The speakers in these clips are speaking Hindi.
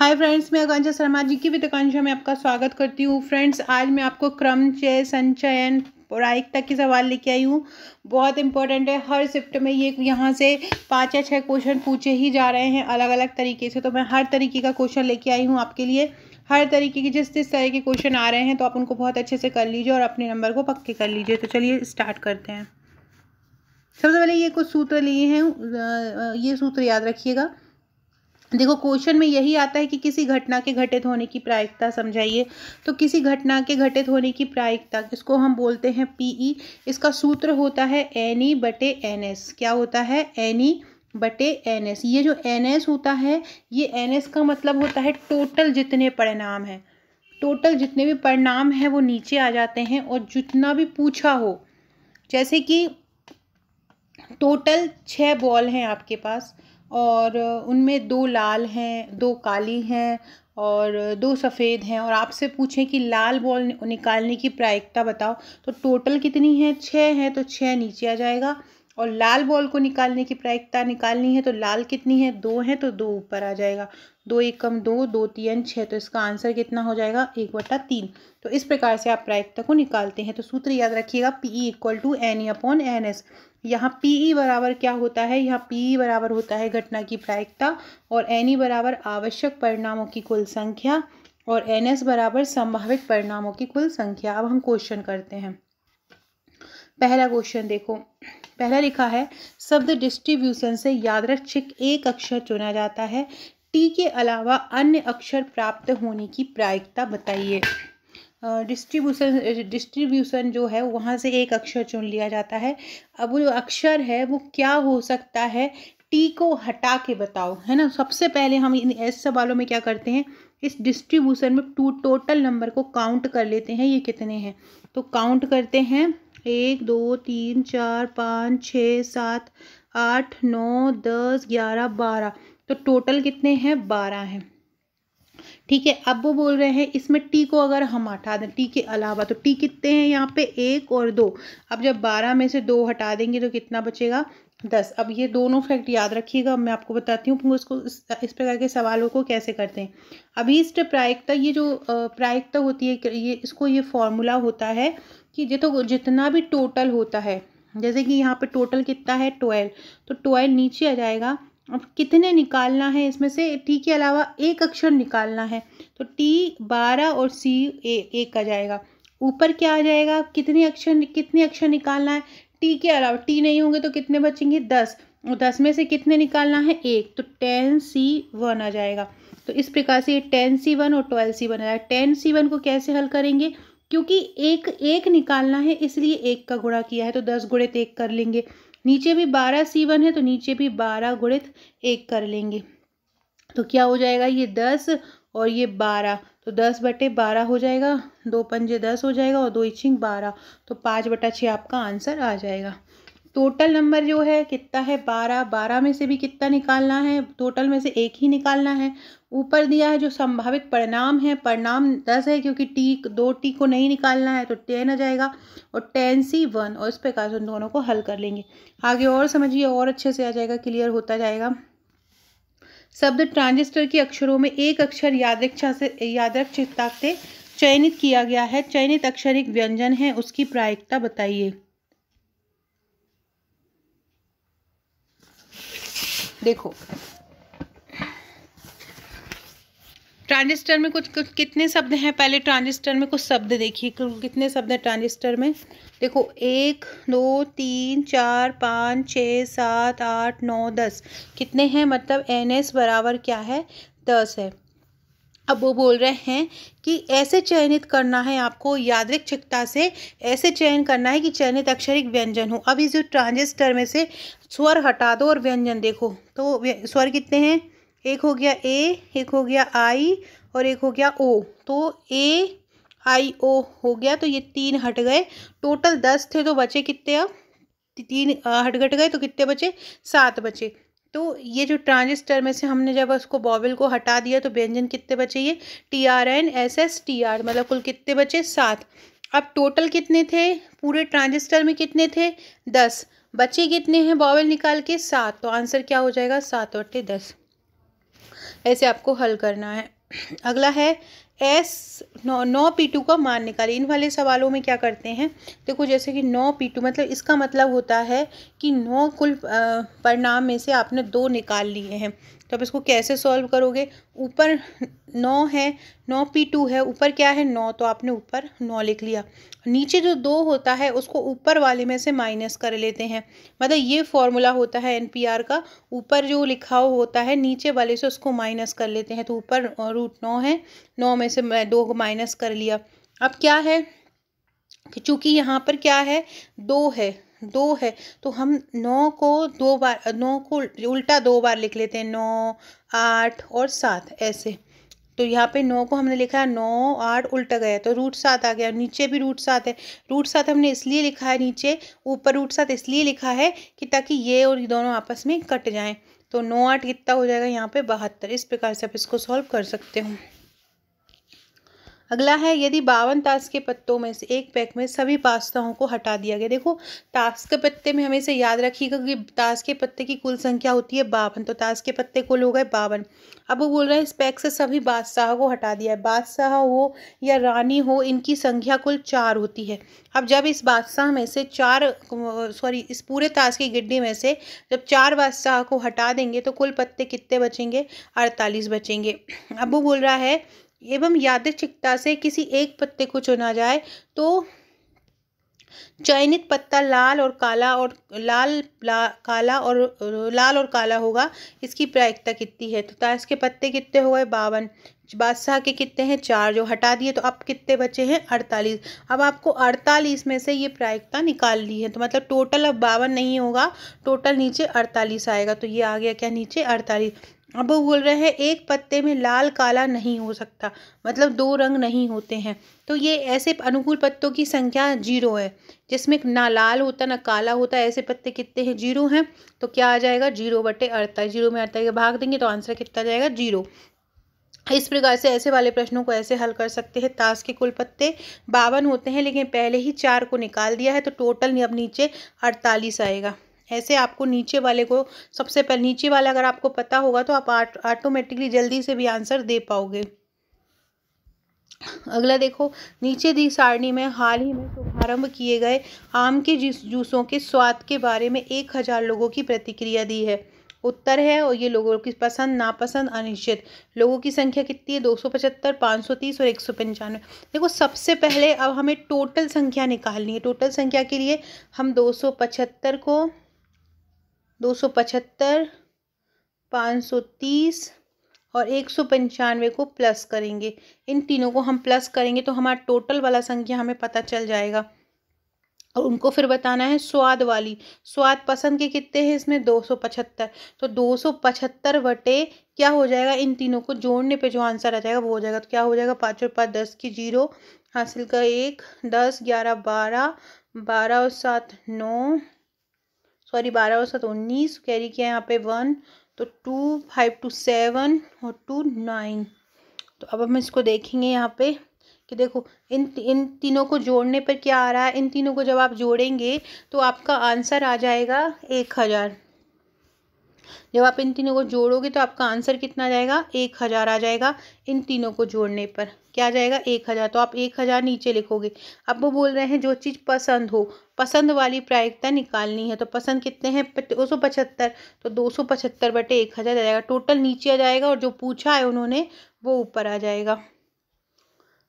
हाय फ्रेंड्स मैं आकांक्षा शर्मा जी की भी आकांक्षा में आपका स्वागत करती हूँ फ्रेंड्स आज मैं आपको क्रमचय संचयन प्रायिकता की के सवाल लेके आई हूँ बहुत इंपॉर्टेंट है हर शिफ्ट में ये यहाँ से पाँच या छः क्वेश्चन पूछे ही जा रहे हैं अलग अलग तरीके से तो मैं हर तरीके का क्वेश्चन लेके आई हूँ आपके लिए हर तरीके के जिस जिस तरह के क्वेश्चन आ रहे हैं तो आप उनको बहुत अच्छे से कर लीजिए और अपने नंबर को पक्के कर लीजिए तो चलिए स्टार्ट करते हैं सबसे पहले ये कुछ सूत्र लिए हैं ये सूत्र याद रखिएगा देखो क्वेश्चन में यही आता है कि किसी घटना के घटित होने की प्रायिकता समझाइए तो किसी घटना के घटित होने की प्रायिकता इसको हम बोलते हैं पीई e. इसका सूत्र होता है एन ई e बटे एन एस क्या होता है एन ई e बटे एन एस ये जो एन एस होता है ये एन एस का मतलब होता है टोटल जितने परिणाम हैं टोटल जितने भी परिणाम हैं वो नीचे आ जाते हैं और जितना भी पूछा हो जैसे कि टोटल छः बॉल हैं आपके पास और उनमें दो लाल हैं दो काली हैं और दो सफ़ेद हैं और आपसे पूछें कि लाल बॉल निकालने की प्रायिकता बताओ तो टोटल कितनी है छः है तो छः नीचे आ जाएगा और लाल बॉल को निकालने की प्रायिकता निकालनी है तो लाल कितनी है दो है तो दो ऊपर आ जाएगा दो एक कम दो दो तीन छः तो इसका आंसर कितना हो जाएगा एक बटा तीन तो इस प्रकार से आप प्रायिकता को निकालते हैं तो सूत्र याद रखिएगा P equal to N upon N S यहाँ पी ई e बराबर क्या होता है यहाँ पी ई e बराबर होता है घटना की प्रायिकता और एन ई e बराबर आवश्यक परिणामों की कुल संख्या और एन एस बराबर संभावित परिणामों की कुल संख्या अब हम क्वेश्चन करते हैं पहला क्वेश्चन देखो पहला लिखा है शब्द डिस्ट्रीब्यूशन से यादृच्छिक एक अक्षर चुना जाता है टी के अलावा अन्य अक्षर प्राप्त होने की प्रायिकता बताइए डिस्ट्रीब्यूशन डिस्ट्रीब्यूशन जो है वहाँ से एक अक्षर चुन लिया जाता है अब वो जो अक्षर है वो क्या हो सकता है टी को हटा के बताओ है ना सबसे पहले हम इन ऐसे सवालों में क्या करते हैं इस डिस्ट्रीब्यूशन में टू टोटल नंबर को काउंट कर लेते हैं ये कितने हैं तो काउंट करते हैं एक दो तीन चार पाँच छः सात आठ नौ दस ग्यारह बारह तो टोटल कितने हैं बारह हैं ठीक है अब वो बोल रहे हैं इसमें टी को अगर हम हटा दें टी के अलावा तो टी कितने हैं यहाँ पे एक और दो अब जब बारह में से दो हटा देंगे तो कितना बचेगा दस अब ये दोनों फैक्ट याद रखिएगा मैं आपको बताती हूँ उसको इस, इस प्रकार के सवालों को कैसे करते हैं इस प्रायिकता ये जो प्रायिकता होती है ये इसको ये फॉर्मूला होता है कि ये तो जितना भी टोटल होता है जैसे कि यहाँ पे टोटल कितना है ट्वेल्व तो ट्वेल्व नीचे आ जाएगा अब कितने निकालना है इसमें से टी के अलावा एक अक्षर निकालना है तो टी बारह और सी ए एक आ जाएगा ऊपर क्या आ जाएगा कितने अक्षर कितने अक्षर निकालना है टी के अलावा टी नहीं होंगे तो कितने बचेंगे दस और दस में से कितने निकालना है एक तो टेन सी वन आ जाएगा तो इस प्रकार से ये टेन सी वन और ट्वेल्व सी वन आ जाएगा टेन सी वन को कैसे हल करेंगे क्योंकि एक एक निकालना है इसलिए एक का गुणा किया है तो दस गुड़े तो एक कर लेंगे नीचे भी बारह सी वन है तो नीचे भी बारह गुणित एक कर लेंगे तो क्या हो जाएगा ये दस और ये बारह तो दस बटे बारह हो जाएगा दो पंजे दस हो जाएगा और दो इचिंग बारह तो पाँच बटा छः आपका आंसर आ जाएगा टोटल नंबर जो है कितना है बारह बारह में से भी कितना निकालना है टोटल में से एक ही निकालना है ऊपर दिया है जो संभावित परिणाम है परिणाम दस है क्योंकि टी दो टी को नहीं निकालना है तो टेन आ जाएगा और टेन सी वन और इस प्रकार से उन दोनों को हल कर लेंगे आगे और समझिए और अच्छे से आ जाएगा क्लियर होता जाएगा शब्द ट्रांजिस्टर के अक्षरों में एक अक्षर यादृक्षा से यादृक्षिकता से चयनित किया गया है चयनित अक्षर एक व्यंजन है उसकी प्रायिकता बताइए देखो ट्रांजिस्टर में कुछ कुछ कितने शब्द हैं पहले ट्रांजिस्टर में कुछ शब्द देखिए कितने शब्द हैं ट्रांजिस्टर में देखो एक दो तीन चार पाँच छः सात आठ नौ दस कितने हैं मतलब एन एस बराबर क्या है दस है अब वो बोल रहे हैं कि ऐसे चयनित करना है आपको यादृक्षिकता से ऐसे चयन करना है कि चयनित अक्षरिक व्यंजन हो अब इस जो ट्रांजिस्टर में से स्वर हटा दो और व्यंजन देखो तो स्वर कितने हैं एक हो गया ए एक हो गया आई और एक हो गया ओ तो ए आई ओ हो गया तो ये तीन हट गए टोटल दस थे तो बचे कितने अब तीन हट घट गए तो कितने बचे सात बचे तो ये जो ट्रांजिस्टर में से हमने जब उसको बॉबिल को हटा दिया तो व्यंजन कितने बचे ये T R N S S T R मतलब कुल कितने बचे सात अब टोटल कितने थे पूरे ट्रांजिस्टर में कितने थे दस बचे कितने हैं बॉबल निकाल के सात तो आंसर क्या हो जाएगा सात और दस ऐसे आपको हल करना है अगला है एस नौ नौ पी टू का मान निकाले इन वाले सवालों में क्या करते हैं देखो जैसे कि नौ पी टू मतलब इसका मतलब होता है कि नौ कुल परिणाम में से आपने दो निकाल लिए हैं तो आप इसको कैसे सॉल्व करोगे ऊपर नौ है नौ पी टू है ऊपर क्या है नौ तो आपने ऊपर नौ लिख लिया नीचे जो दो होता है उसको ऊपर वाले में से माइनस कर लेते हैं मतलब ये फॉर्मूला होता है एनपीआर का ऊपर जो लिखा होता है नीचे वाले से उसको माइनस कर लेते हैं तो ऊपर रूट नौ है नौ में से दो को माइनस कर लिया अब क्या है कि चूँकि यहाँ पर क्या है दो है दो है तो हम नौ को दो बार नौ को उल्टा दो बार लिख लेते हैं नौ आठ और सात ऐसे तो यहाँ पे नौ को हमने लिखा है नौ आठ उल्टा गया तो रूट सात आ गया नीचे भी रूट सात है रूट सात हमने इसलिए लिखा है नीचे ऊपर रूट सात इसलिए लिखा है कि ताकि ये और ये दोनों आपस में कट जाएँ तो नौ आठ कितना हो जाएगा यहाँ पे बहत्तर इस प्रकार से आप इसको सॉल्व कर सकते हो अगला है यदि बावन ताश के पत्तों में से एक पैक में सभी पास्ताओं को हटा दिया गया देखो ताश के पत्ते में हमेशा याद रखिएगा कि ताश के पत्ते की कुल संख्या होती है बावन तो ताश के पत्ते कुल हो गए बावन अब वो बोल रहा है इस पैक से सभी बादशाह को हटा दिया है बादशाह हो या रानी हो इनकी संख्या कुल चार होती है अब जब इस बादशाह में से चार सॉरी इस पूरे ताश की गिड्डी में से जब चार बादशाह को हटा देंगे तो कुल पत्ते कितने बचेंगे अड़तालीस बचेंगे अब वो बोल रहा है एवं यादृच्छिकता से किसी एक पत्ते को चुना जाए तो चयनित पत्ता लाल और काला और लाल ला, काला और लाल और काला होगा इसकी प्रायिकता कितनी है तो ताश के पत्ते कितने हो गए बावन बादशाह के कितने हैं चार जो हटा दिए तो अब कितने बचे हैं अड़तालीस अब आपको अड़तालीस में से ये प्रायिकता निकाल ली है तो मतलब टोटल अब बावन नहीं होगा टोटल नीचे अड़तालीस आएगा तो ये आ गया क्या नीचे अड़तालीस अब वो बोल रहे हैं एक पत्ते में लाल काला नहीं हो सकता मतलब दो रंग नहीं होते हैं तो ये ऐसे अनुकूल पत्तों की संख्या जीरो है जिसमें ना लाल होता ना काला होता ऐसे पत्ते कितने हैं जीरो हैं तो क्या आ जाएगा जीरो बटे अड़तालीस जीरो में अड़तालीस भाग देंगे तो आंसर कितना जाएगा जीरो इस प्रकार से ऐसे वाले प्रश्नों को ऐसे हल कर सकते हैं ताश के कुल पत्ते बावन होते हैं लेकिन पहले ही चार को निकाल दिया है तो टोटल अब नीचे अड़तालीस आएगा ऐसे आपको नीचे वाले को सबसे पहले नीचे वाला अगर आपको पता होगा तो आप ऑटोमेटिकली जल्दी से भी आंसर दे पाओगे अगला देखो नीचे दी सारणी में हाल ही में शुभारंभ किए गए आम के जूसों के स्वाद के बारे में एक हज़ार लोगों की प्रतिक्रिया दी है उत्तर है और ये लोगों की पसंद नापसंद अनिश्चित लोगों की संख्या कितनी है दो सौ पचहत्तर पाँच सौ तीस और एक सौ पंचानवे देखो सबसे पहले अब हमें टोटल संख्या निकालनी है टोटल संख्या के लिए हम दो सौ पचहत्तर को दो सौ पचहत्तर पाँच सौ तीस और एक सौ पंचानवे को प्लस करेंगे इन तीनों को हम प्लस करेंगे तो हमारा टोटल वाला संख्या हमें पता चल जाएगा और उनको फिर बताना है स्वाद वाली स्वाद पसंद के कितने हैं इसमें दो सौ पचहत्तर तो दो सौ पचहत्तर बटे क्या हो जाएगा इन तीनों को जोड़ने पे जो आंसर आ जाएगा वो हो जाएगा तो क्या हो जाएगा पाँच और पाँच दस की जीरो हासिल का एक दस ग्यारह बारह बारह और सात नौ सॉरी बारह और सात उन्नीस कैरी किया यहाँ पे वन तो टू फाइव टू सेवन और टू नाइन तो अब हम इसको देखेंगे यहाँ पे कि देखो इन इन तीनों को जोड़ने पर क्या आ रहा है इन तीनों को जब आप जोड़ेंगे तो आपका आंसर आ जाएगा एक हज़ार जब आप इन तीनों को जोड़ोगे तो आपका आंसर कितना आ जाएगा एक हज़ार आ जाएगा इन तीनों को जोड़ने पर क्या आ जाएगा एक हज़ार तो आप एक हज़ार नीचे लिखोगे अब वो बोल रहे हैं जो चीज़ पसंद हो पसंद वाली प्रायिकता निकालनी है तो पसंद कितने हैं दो सौ पचहत्तर तो दो सौ पचहत्तर बटे एक हज़ार जाएगा टोटल नीचे आ जाएगा और जो पूछा है उन्होंने वो ऊपर आ जाएगा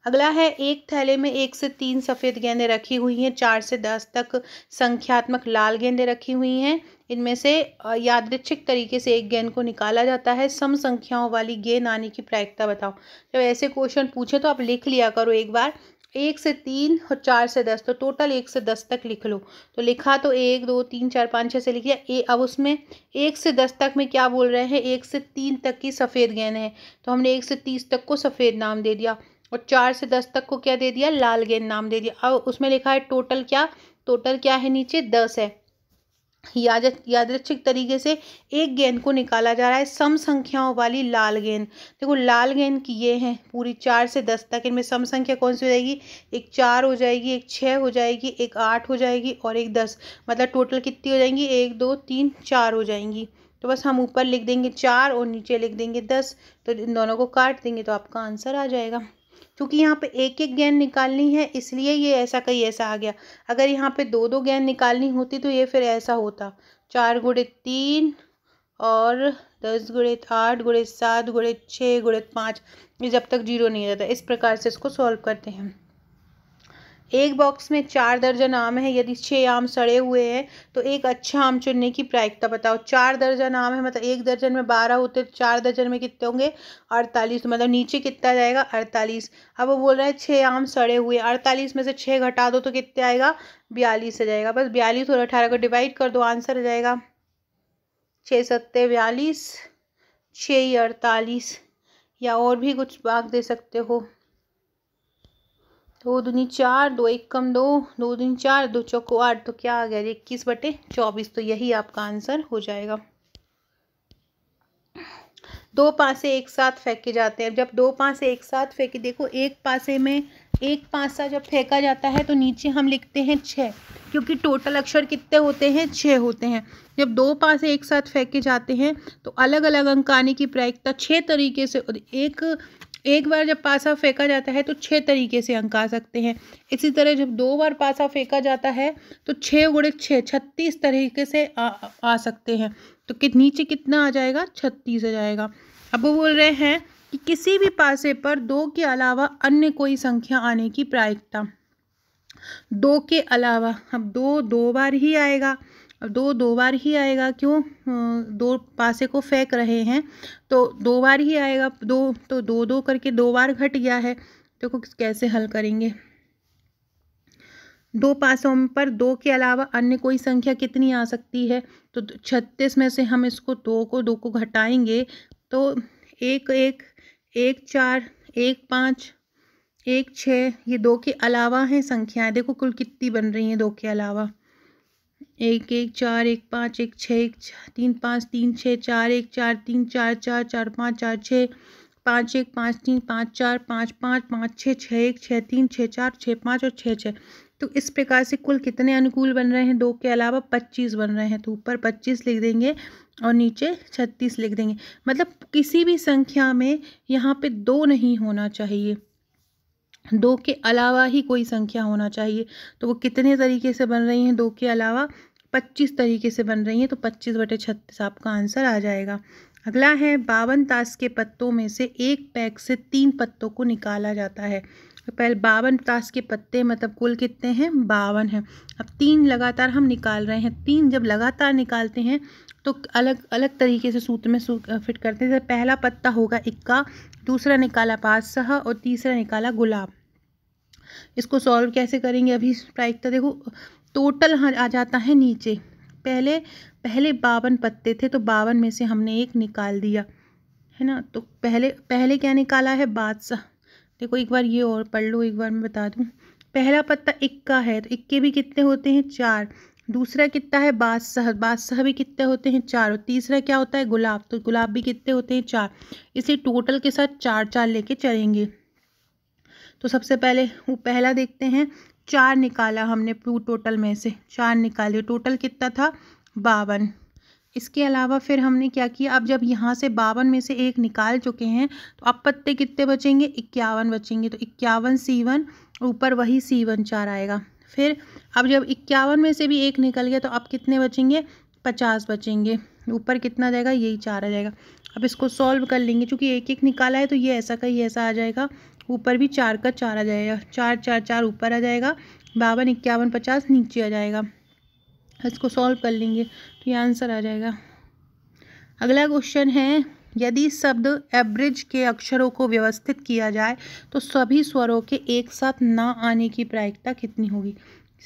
अगला है एक थैले में एक से तीन सफ़ेद गेंदे रखी हुई हैं चार से दस तक संख्यात्मक लाल गेंदे रखी हुई हैं इनमें से यादृच्छिक तरीके से एक गेंद को निकाला जाता है सम संख्याओं वाली गेंद आने की प्रायिकता बताओ जब ऐसे क्वेश्चन पूछे तो आप लिख लिया करो एक बार एक से तीन और चार से दस तो टोटल एक से दस तक लिख लो तो लिखा तो एक दो तीन चार पाँच छः से लिख लिया ए अब उसमें एक से दस तक में क्या बोल रहे हैं एक से तीन तक की सफ़ेद गेंद है तो हमने एक से तीस तक को सफ़ेद नाम दे दिया और चार से दस तक को क्या दे दिया लाल गेंद नाम दे दिया अब उसमें लिखा है टोटल क्या टोटल क्या है नीचे दस है याद यादृच्छिक तरीके से एक गेंद को निकाला जा रहा है सम संख्याओं वाली लाल गेंद देखो लाल गेंद की ये हैं पूरी चार से दस तक इनमें सम संख्या कौन सी हो जाएगी एक चार हो जाएगी एक छः हो जाएगी एक आठ हो जाएगी और एक दस मतलब टोटल कितनी हो जाएंगी एक दो तीन चार हो जाएंगी तो बस हम ऊपर लिख देंगे चार और नीचे लिख देंगे दस तो इन दोनों को काट देंगे तो आपका आंसर आ जाएगा क्योंकि यहाँ पे एक एक गेंद निकालनी है इसलिए ये ऐसा कहीं ऐसा आ गया अगर यहाँ पे दो दो गेंद निकालनी होती तो ये फिर ऐसा होता चार गुड़े तीन और दस गुड़े आठ गुड़े सात गुड़े छः गुड़े पाँच ये जब तक जीरो नहीं रहता इस प्रकार से इसको सॉल्व करते हैं एक बॉक्स में चार दर्जन आम है यदि छः आम सड़े हुए हैं तो एक अच्छा आम चुनने की प्रायिकता बताओ चार दर्जन आम है मतलब एक दर्जन में बारह होते तो चार दर्जन में कितने होंगे अड़तालीस तो मतलब नीचे कितना जाएगा अड़तालीस अब वो बोल रहा है छः आम सड़े हुए अड़तालीस में से छः घटा दो तो कितने आएगा बयालीस आ जाएगा बस बयालीस और अठारह को डिवाइड कर दो आंसर आ जाएगा छः सत्ते बयालीस छः अड़तालीस या और भी कुछ भाग दे सकते हो दो दूनी चार दो एक कम दो दो दूनी चार दो चौको आठ तो क्या आ गया जी इक्कीस बटे चौबीस तो यही आपका आंसर हो जाएगा दो पासे एक साथ फेंके जाते हैं जब दो पासे एक साथ फेंके देखो एक पासे में एक पासा जब फेंका जाता है तो नीचे हम लिखते हैं छः क्योंकि टोटल अक्षर कितने होते हैं छः होते हैं जब दो पासे एक साथ फेंके जाते हैं तो अलग अलग अंक आने की प्रायिकता छः तरीके से एक एक बार जब पासा फेंका जाता है तो छः तरीके से अंक आ सकते हैं इसी तरह जब दो बार पासा फेंका जाता है तो छः गुड़े छः छत्तीस तरीके से आ, आ सकते हैं तो कि नीचे कितना आ जाएगा छत्तीस आ जाएगा अब वो बोल रहे हैं कि किसी भी पासे पर दो के अलावा अन्य कोई संख्या आने की प्रायिकता दो के अलावा अब दो दो बार ही आएगा दो दो बार ही आएगा क्यों दो पासे को फेंक रहे हैं तो दो बार ही आएगा दो तो दो दो करके दो बार घट गया है देखो तो कैसे हल करेंगे दो पासों पर दो के अलावा अन्य कोई संख्या कितनी आ सकती है तो छत्तीस में से हम इसको दो को दो को घटाएंगे तो एक एक एक चार एक पाँच एक छः ये दो के अलावा हैं संख्याएं देखो कुल कितनी बन रही हैं दो के अलावा एक एक चार एक पाँच एक छः एक तीन पाँच तीन छः चार एक चार तीन चार चार चार पाँच चार छः पाँच एक पाँच तीन पाँच चार पाँच पाँच पाँच छः छः एक छः तीन छः चार छः पाँच और छः छः तो इस प्रकार से कुल कितने अनुकूल बन रहे हैं दो के अलावा पच्चीस बन रहे हैं तो ऊपर पच्चीस लिख देंगे और नीचे छत्तीस लिख देंगे मतलब किसी भी संख्या में यहाँ पे दो नहीं होना चाहिए दो के अलावा ही कोई संख्या होना चाहिए तो वो कितने तरीके से बन रही हैं दो के अलावा पच्चीस तरीके से बन रही हैं तो पच्चीस बटे छत्तीस आपका आंसर आ जाएगा अगला है बावन ताश के पत्तों में से एक पैक से तीन पत्तों को निकाला जाता है तो पहले बावन ताश के पत्ते मतलब कुल कितने हैं बावन हैं अब तीन लगातार हम निकाल रहे हैं तीन जब लगातार निकालते हैं तो अलग अलग तरीके से सूत्र में फिट करते हैं जैसे पहला पत्ता होगा इक्का दूसरा निकाला पादशाह और तीसरा निकाला गुलाब इसको सॉल्व कैसे करेंगे अभी प्रायिकता देखो टोटल आ जाता है नीचे पहले पहले बावन पत्ते थे तो बावन में से हमने एक निकाल दिया है ना तो पहले पहले क्या निकाला है बादशाह देखो एक बार ये और पढ़ लो एक बार मैं बता दूँ पहला पत्ता इक्का है तो इक्के भी कितने होते हैं चार दूसरा कितना है बादशाह बादशाह भी कितने होते हैं चार और तीसरा क्या होता है गुलाब तो गुलाब भी कितने होते हैं चार इसे टोटल के साथ चार चार लेके चलेंगे तो सबसे पहले वो पहला देखते हैं चार निकाला हमने टोटल में से चार निकाले टोटल कितना था बावन इसके अलावा फिर हमने क्या किया अब जब यहाँ से बावन में से एक निकाल चुके हैं तो अब पत्ते कितने बचेंगे इक्यावन बचेंगे तो इक्यावन सी वन ऊपर वही सी वन चार आएगा फिर अब जब इक्यावन में से भी एक निकल गया तो अब कितने बचेंगे पचास बचेंगे ऊपर कितना जाएगा यही चार आ जाएगा अब इसको सॉल्व कर लेंगे क्योंकि एक एक निकाला है तो ये ऐसा का ये ऐसा आ जाएगा ऊपर भी चार का चार आ जाएगा चार चार चार ऊपर आ जाएगा बावन इक्यावन पचास नीचे आ जाएगा इसको सॉल्व कर लेंगे तो ये आंसर आ जाएगा अगला क्वेश्चन है यदि शब्द एवरेज के अक्षरों को व्यवस्थित किया जाए तो सभी स्वरों के एक साथ ना आने की प्रायिकता कितनी होगी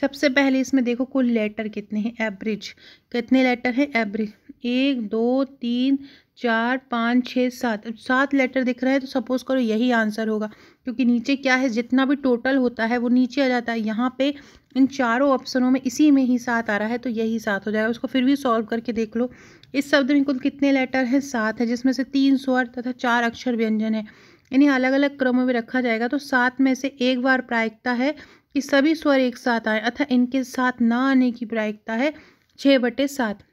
सबसे पहले इसमें देखो कुल लेटर कितने हैं एवरेज कितने लेटर हैं एवरेज एक दो तीन चार पाँच छः सात सात लेटर दिख रहा है तो सपोज़ करो यही आंसर होगा क्योंकि नीचे क्या है जितना भी टोटल होता है वो नीचे आ जाता है यहाँ पे इन चारों ऑप्शनों में इसी में ही साथ आ रहा है तो यही साथ हो जाएगा उसको फिर भी सॉल्व करके देख लो इस शब्द में कुल कितने लेटर हैं सात है जिसमें से तीन स्वर तथा चार अक्षर व्यंजन है इन्हें अलग अलग क्रमों में रखा जाएगा तो सात में से एक बार प्रायिकता है कि सभी स्वर एक साथ आए अथा इनके साथ ना आने की प्रायिकता है छः बटे साथ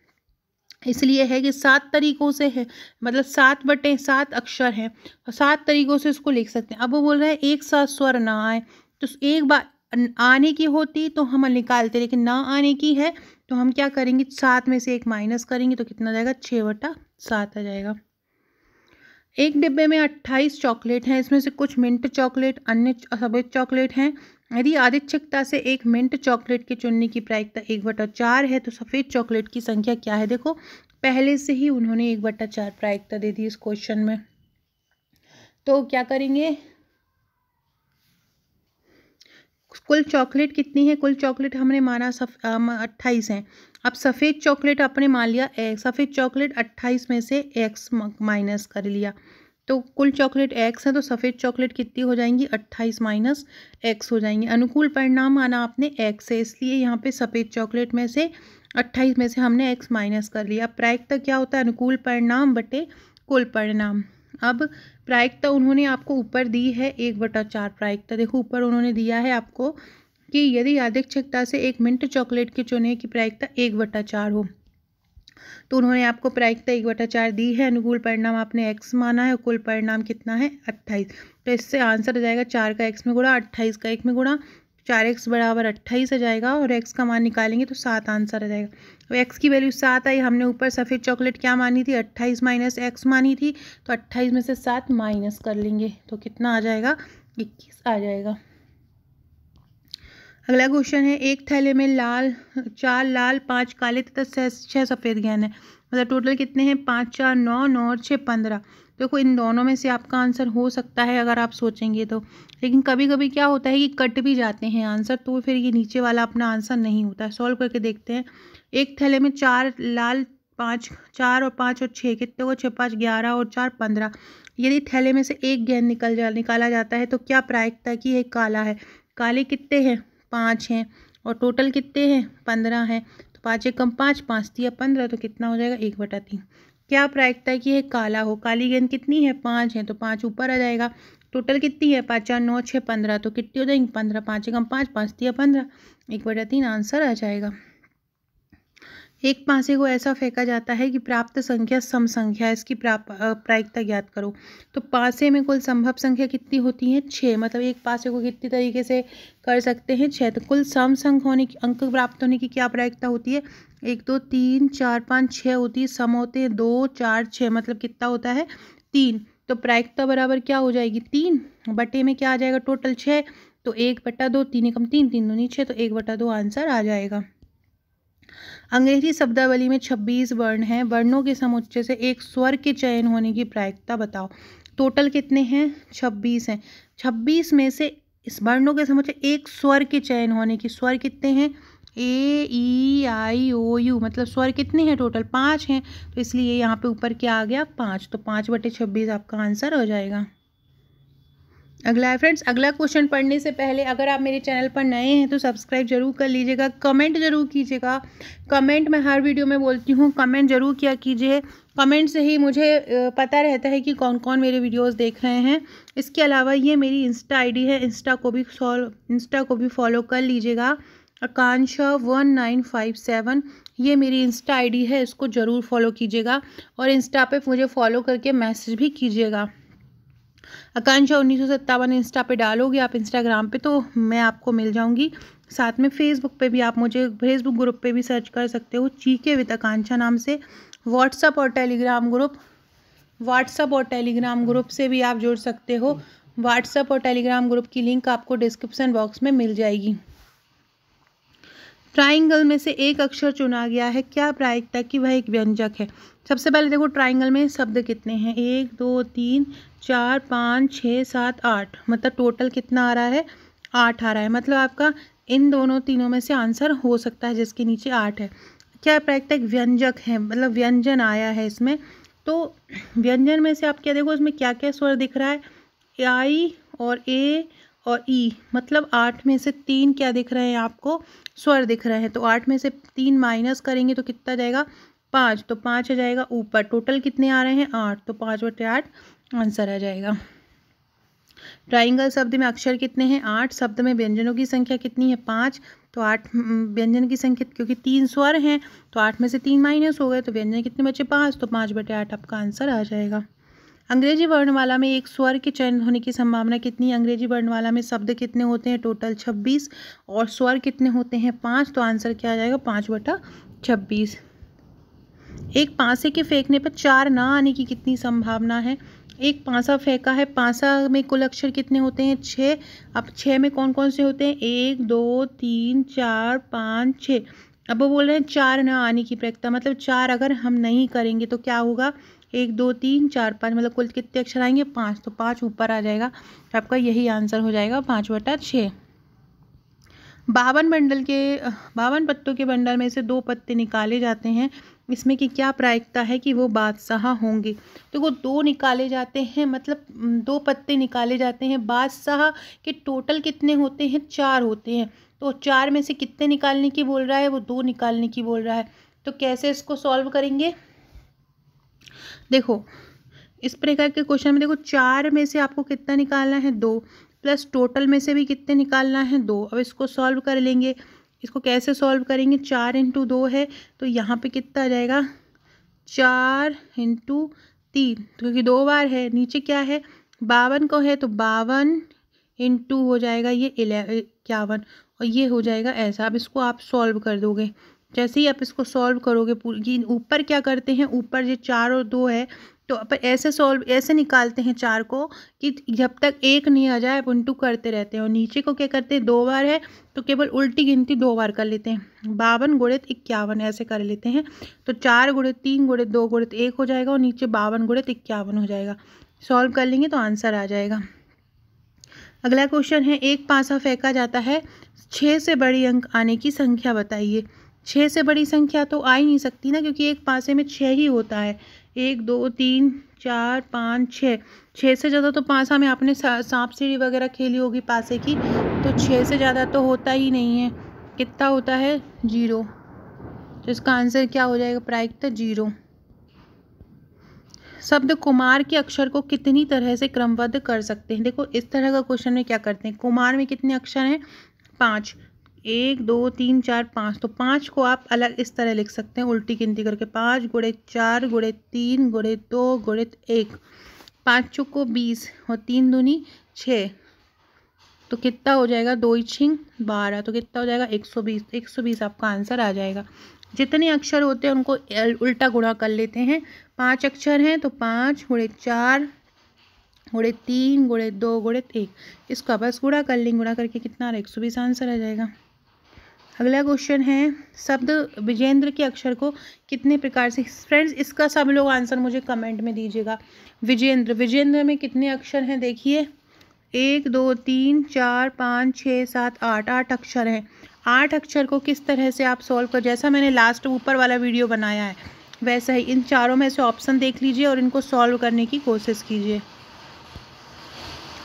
इसलिए है कि सात तरीक़ों से है मतलब सात बटे सात अक्षर हैं सात तरीक़ों से इसको लिख सकते हैं अब वो बोल रहे हैं एक साथ स्वर ना आए तो एक बार आने की होती तो हम निकालते लेकिन ना आने की है तो हम क्या करेंगे सात में से एक माइनस करेंगे तो कितना जाएगा छः बटा सात आ जाएगा एक डिब्बे में अट्ठाईस चॉकलेट हैं इसमें से कुछ मिंट चॉकलेट अन्य सफेद चॉकलेट हैं यदि आदिच्छिकता से एक मिंट चॉकलेट के चुनने की प्रायिकता एक बटा चार है तो सफ़ेद चॉकलेट की संख्या क्या है देखो पहले से ही उन्होंने एक बटा चार प्रायिकता दे दी इस क्वेश्चन में तो क्या करेंगे कुल चॉकलेट कितनी है कुल चॉकलेट हमने माना सफ अट्ठाईस हैं अब सफ़ेद चॉकलेट आपने मान लिया एक्स सफ़ेद चॉकलेट अट्ठाईस में से एक्स माइनस कर लिया तो कुल चॉकलेट एक्स है तो सफ़ेद चॉकलेट कितनी हो जाएंगी अट्ठाईस माइनस एक्स हो जाएंगी अनुकूल परिणाम माना आपने एक्स है इसलिए यहाँ पे सफ़ेद चॉकलेट में से अट्ठाईस में से हमने एक्स माइनस कर लिया प्रायिकता क्या होता है अनुकूल परिणाम बटे कुल परिणाम अब प्रायिकता उन्होंने आपको ऊपर दी है एक बटा चार प्रायिकता देखो ऊपर उन्होंने दिया है आपको कि यदि यादृक्षिकता से एक मिनट चॉकलेट के चुने की प्रायिकता एक बटा चार हो तो उन्होंने आपको प्रायिकता एक बटा चार दी है अनुकूल परिणाम आपने एक्स माना है कुल परिणाम कितना है अट्ठाईस तो इससे आंसर आ जाएगा चार का एक्स में गुणा अट्ठाईस का एक में गुणा चार एक्स बराबर अट्ठाईस आ जाएगा और एक्स का मान निकालेंगे तो सात आंसर आ जाएगा तो एक्स की वैल्यू सात आई हमने ऊपर सफ़ेद चॉकलेट क्या मानी थी अट्ठाईस माइनस एक्स मानी थी तो अट्ठाईस में से सात माइनस कर लेंगे तो कितना आ जाएगा इक्कीस आ जाएगा अगला क्वेश्चन है एक थैले में लाल चार लाल पाँच काले तथा छः सफ़ेद गेंद है मतलब टोटल कितने हैं पाँच चार नौ नौ और छः पंद्रह देखो तो इन दोनों में से आपका आंसर हो सकता है अगर आप सोचेंगे तो लेकिन कभी कभी क्या होता है कि कट भी जाते हैं आंसर तो फिर ये नीचे वाला अपना आंसर नहीं होता है सॉल्व करके देखते हैं एक थैले में चार लाल पाँच चार और पाँच और छः कितने को छः पाँच ग्यारह और चार पंद्रह यदि थैले में से एक गेंद निकल जा निकाला जाता है तो क्या प्रायिकता की है काला है काले कितने हैं पाँच हैं और टोटल कितने हैं पंद्रह हैं तो पाँच एक कम पाँच पाँच दिया पंद्रह तो कितना हो जाएगा एक बटा तीन क्या प्रायिकता की है काला हो काली गेंद कितनी है पाँच है तो पाँच ऊपर आ जाएगा टोटल कितनी है पाँच चार नौ छः पंद्रह तो कितनी हो जाएंगी पंद्रह पाँच एक पाँच पाँच दिया पंद्रह एक बटा तीन आंसर आ जाएगा एक पासे को ऐसा फेंका जाता है कि प्राप्त संख्या सम संख्या इसकी प्रायिकता ज्ञात करो तो पासे में कुल संभव संख्या कितनी होती है छः मतलब एक पासे को कितनी तरीके से कर सकते हैं छः तो कुल सम संख होने की अंक प्राप्त होने की क्या प्रायिकता होती है एक दो तीन चार पाँच छः होती है सम होते हैं दो चार छः मतलब कितना होता है तीन तो प्रायिकता बराबर क्या हो जाएगी तीन बटे में क्या आ जाएगा टोटल छः तो एक बटा दो तीन एकम तीन तीन दूनी छः तो एक बटा दो आंसर आ जाएगा अंग्रेजी शब्दावली में छब्बीस वर्ण हैं वर्णों के समुच्चय से एक स्वर के चयन होने की प्रायिकता बताओ टोटल कितने हैं छब्बीस हैं छब्बीस में से इस वर्णों के समुच्चय एक स्वर के चयन होने की स्वर कितने हैं ए ई आई ओ यू मतलब स्वर कितने हैं टोटल पाँच हैं तो इसलिए यहाँ पे ऊपर क्या आ गया पाँच तो पाँच बटे छब्बीस आपका आंसर हो जाएगा अगला है फ्रेंड्स अगला क्वेश्चन पढ़ने से पहले अगर आप मेरे चैनल पर नए हैं तो सब्सक्राइब जरूर कर लीजिएगा कमेंट जरूर कीजिएगा कमेंट मैं हर वीडियो में बोलती हूँ कमेंट जरूर किया कीजिए कमेंट से ही मुझे पता रहता है कि कौन कौन मेरे वीडियोस देख रहे हैं इसके अलावा ये मेरी इंस्टा आईडी है इंस्टा को भी फॉलो इंस्टा को भी फॉलो कर लीजिएगा Akanksha one nine five seven ये मेरी इंस्टा आईडी है इसको ज़रूर फॉलो कीजिएगा और इंस्टा पे मुझे फॉलो करके मैसेज भी कीजिएगा आकांक्षा उन्नीस सौ सत्तावन इंस्टा पे डालोगे आप इंस्टाग्राम पे तो मैं आपको मिल जाऊंगी साथ में फेसबुक पे भी आप मुझे फेसबुक ग्रुप पे भी सर्च कर सकते हो चीके विद आकांक्षा नाम से व्हाट्सअप और टेलीग्राम ग्रुप व्हाट्सअप और टेलीग्राम ग्रुप से भी आप जुड़ सकते हो व्हाट्सअप और टेलीग्राम ग्रुप की लिंक आपको डिस्क्रिप्सन बॉक्स में मिल जाएगी ट्राइंगल में से एक अक्षर चुना गया है क्या प्रायिकता कि वह एक व्यंजक है सबसे पहले देखो ट्राइंगल में शब्द कितने हैं एक दो तीन चार पाँच छः सात आठ मतलब टोटल कितना आ रहा है आठ आ रहा है मतलब आपका इन दोनों तीनों में से आंसर हो सकता है जिसके नीचे आठ है क्या प्रायिकता एक व्यंजक है मतलब व्यंजन आया है इसमें तो व्यंजन में से आप क्या देखो इसमें क्या क्या स्वर दिख रहा है आई और ए और ई मतलब आठ में से तीन क्या दिख रहे हैं आपको स्वर दिख रहे हैं तो आठ में से तीन माइनस करेंगे तो कितना जाएगा पाँच तो पाँच आ जाएगा ऊपर टोटल कितने आ रहे हैं आठ तो पाँच बटे आठ आंसर आ जाएगा ट्राइंगल शब्द में अक्षर कितने हैं आठ शब्द में व्यंजनों की संख्या कितनी है पाँच तो आठ व्यंजन की संख्या क्योंकि तीन स्वर हैं तो आठ में से तीन माइनस हो गए तो व्यंजन कितने बचे पाँच तो पाँच बटे आठ आपका आंसर आ जाएगा अंग्रेजी वर्णमाला में एक स्वर के चयन होने की संभावना कितनी अंग्रेजी वर्णमाला में शब्द कितने होते हैं टोटल छब्बीस और स्वर कितने होते हैं पाँच तो आंसर क्या आ जाएगा पाँच बटा छब्बीस एक पांसे के फेंकने पर चार ना आने की कितनी संभावना है एक पांसा फेंका है पासा में कुल अक्षर कितने होते हैं छः अब छः में कौन कौन से होते हैं एक दो तीन चार पाँच छः अब वो बोल रहे हैं चार ना आने की प्रक्रिया मतलब चार अगर हम नहीं करेंगे तो क्या होगा एक दो तीन चार पाँच मतलब कुल कितने अक्षर आएंगे पाँच तो पाँच ऊपर आ जाएगा तो आपका यही आंसर हो जाएगा पाँच बटा छः बावन बंडल के बावन पत्तों के बंडल में से दो पत्ते निकाले जाते हैं इसमें कि क्या प्रायिकता है कि वो बादशाह होंगे तो वो दो निकाले जाते हैं मतलब दो पत्ते निकाले जाते हैं बादशाह के टोटल कितने होते हैं चार होते हैं तो चार में से कितने निकालने की बोल रहा है वो दो निकालने की बोल रहा है तो कैसे इसको सॉल्व करेंगे देखो इस प्रकार के क्वेश्चन में देखो चार में से आपको कितना निकालना है दो प्लस टोटल में से भी कितने निकालना है दो अब इसको सॉल्व कर लेंगे इसको कैसे सॉल्व करेंगे चार इंटू दो है तो यहाँ पे कितना आ जाएगा चार इंटू तीन तो क्योंकि दो बार है नीचे क्या है बावन को है तो बावन इंटू हो जाएगा ये इक्यावन और ये हो जाएगा ऐसा अब इसको आप सॉल्व कर दोगे जैसे ही आप इसको सॉल्व करोगे पूरी ऊपर क्या करते हैं ऊपर ये चार और दो है तो अपन ऐसे सॉल्व ऐसे निकालते हैं चार को कि जब तक एक नहीं आ जाए अपन टू करते रहते हैं और नीचे को क्या करते हैं दो बार है तो केवल उल्टी गिनती दो बार कर लेते हैं बावन गुणित तो इक्यावन ऐसे कर लेते हैं तो चार गुणित तीन गुणित दो गुणित तो एक हो जाएगा और नीचे बावन गुणित तो इक्यावन हो जाएगा सॉल्व कर लेंगे तो आंसर आ जाएगा अगला क्वेश्चन है एक पासा फेंका जाता है छः से बड़ी अंक आने की संख्या बताइए छः से बड़ी संख्या तो आ ही नहीं सकती ना क्योंकि एक पासे में छः ही होता है एक दो तीन चार पाँच छः छः से ज़्यादा तो पासा में आपने सांप सीढ़ी वगैरह खेली होगी पासे की तो छः से ज़्यादा तो होता ही नहीं है कितना होता है जीरो तो इसका आंसर क्या हो जाएगा प्रायिकत जीरो शब्द कुमार के अक्षर को कितनी तरह से क्रमबद्ध कर सकते हैं देखो इस तरह का क्वेश्चन में क्या करते हैं कुमार में कितने अक्षर हैं पाँच एक दो तीन चार पाँच तो पाँच को आप अलग इस तरह लिख सकते हैं उल्टी गिनती करके पाँच गुड़े चार गुड़े तीन गुड़े दो गुड़े एक पाँच चुको बीस और तीन दूनी छः तो कितना हो जाएगा दो छिंग बारह तो कितना हो जाएगा एक सौ बीस एक सौ बीस आपका आंसर आ जाएगा जितने अक्षर होते हैं उनको उल्टा गुणा कर लेते हैं पाँच अक्षर हैं तो पाँच गुड़े चार गुड़े तीन गुड़े दो गुड़े एक इसको बस गुणा कर लेंगे गुणा करके कितना आ रहा है एक सौ बीस आंसर आ जाएगा अगला क्वेश्चन है शब्द विजेंद्र के अक्षर को कितने प्रकार से फ्रेंड्स इसका सब लोग आंसर मुझे कमेंट में दीजिएगा विजेंद्र विजेंद्र में कितने अक्षर हैं देखिए एक दो तीन चार पाँच छः सात आठ आठ अक्षर हैं आठ अक्षर को किस तरह से आप सॉल्व कर जैसा मैंने लास्ट ऊपर वाला वीडियो बनाया है वैसा ही इन चारों में से ऑप्शन देख लीजिए और इनको सॉल्व करने की कोशिश कीजिए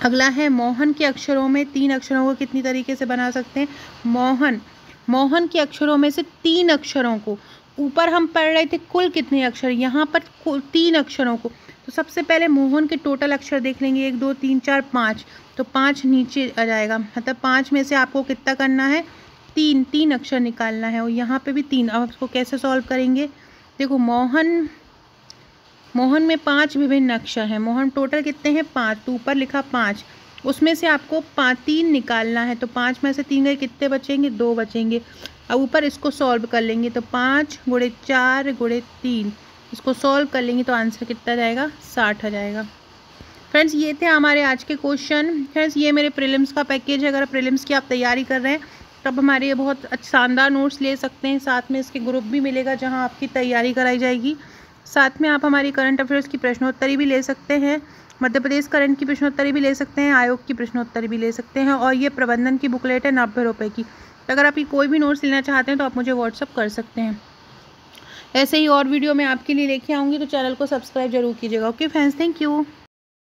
अगला है मोहन के अक्षरों में तीन अक्षरों को कितनी तरीके से बना सकते हैं मोहन मोहन के अक्षरों में से तीन अक्षरों को ऊपर हम पढ़ रहे थे कुल कितने अक्षर यहाँ पर कुल तीन अक्षरों को तो सबसे पहले मोहन के टोटल अक्षर देख लेंगे एक दो तीन चार पाँच तो पाँच नीचे आ जाएगा मतलब पाँच में से आपको कितना करना है तीन तीन अक्षर निकालना है और यहाँ पे भी तीन अब इसको कैसे सॉल्व करेंगे देखो मोहन मोहन में पाँच विभिन्न अक्षर हैं मोहन टोटल कितने हैं पाँच तो ऊपर लिखा पाँच उसमें से आपको पाँच तीन निकालना है तो पाँच में से तीन गए कितने बचेंगे दो बचेंगे अब ऊपर इसको सॉल्व कर लेंगे तो पाँच गुड़े चार गुड़े तीन इसको सॉल्व कर लेंगे तो आंसर कितना जाएगा साठ आ जाएगा फ्रेंड्स ये थे हमारे आज के क्वेश्चन फ्रेंड्स ये मेरे प्रिलिम्स का पैकेज है अगर प्रिलिम्स की आप तैयारी कर रहे हैं तब तो हमारे ये बहुत शानदार नोट्स ले सकते हैं साथ में इसके ग्रुप भी मिलेगा जहाँ आपकी तैयारी कराई जाएगी साथ में आप हमारी करंट अफेयर्स की प्रश्नोत्तरी भी ले सकते हैं मध्य प्रदेश करंट की प्रश्नोत्तरी भी ले सकते हैं आयोग की प्रश्नोत्तरी भी ले सकते हैं और ये प्रबंधन की बुकलेट है नब्बे रुपये की तो अगर आप ये कोई भी नोट्स लेना चाहते हैं तो आप मुझे व्हाट्सअप कर सकते हैं ऐसे ही और वीडियो मैं आपके लिए लेके आऊँगी तो चैनल को सब्सक्राइब जरूर कीजिएगा ओके फ्रेंड्स थैंक यू